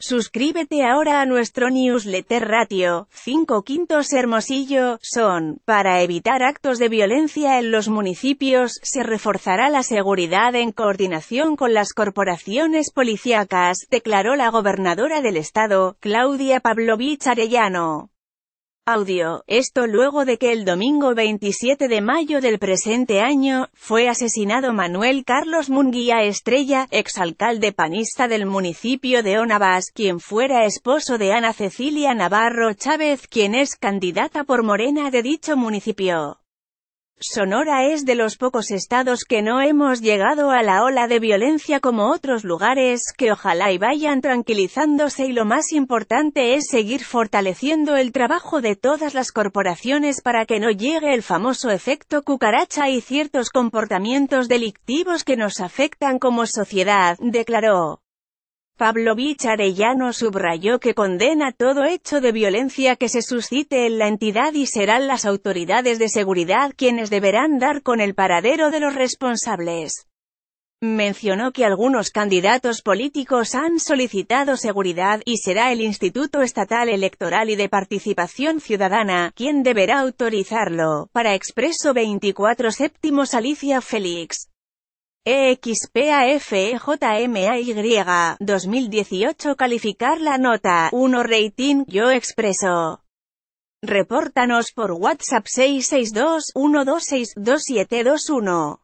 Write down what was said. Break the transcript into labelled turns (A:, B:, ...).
A: Suscríbete ahora a nuestro newsletter Ratio 5 Quintos Hermosillo, son, para evitar actos de violencia en los municipios, se reforzará la seguridad en coordinación con las corporaciones policíacas, declaró la gobernadora del estado, Claudia Pavlovich Arellano. Audio, esto luego de que el domingo 27 de mayo del presente año, fue asesinado Manuel Carlos Munguía Estrella, exalcalde panista del municipio de Onabas, quien fuera esposo de Ana Cecilia Navarro Chávez, quien es candidata por Morena de dicho municipio. Sonora es de los pocos estados que no hemos llegado a la ola de violencia como otros lugares, que ojalá y vayan tranquilizándose y lo más importante es seguir fortaleciendo el trabajo de todas las corporaciones para que no llegue el famoso efecto cucaracha y ciertos comportamientos delictivos que nos afectan como sociedad, declaró. Pablo Arellano subrayó que condena todo hecho de violencia que se suscite en la entidad y serán las autoridades de seguridad quienes deberán dar con el paradero de los responsables. Mencionó que algunos candidatos políticos han solicitado seguridad, y será el Instituto Estatal Electoral y de Participación Ciudadana, quien deberá autorizarlo, para expreso 24 séptimos Alicia Félix. EXPAFEJMAY 2018 calificar la nota 1 rating yo expreso. Repórtanos por WhatsApp 662 126 2721.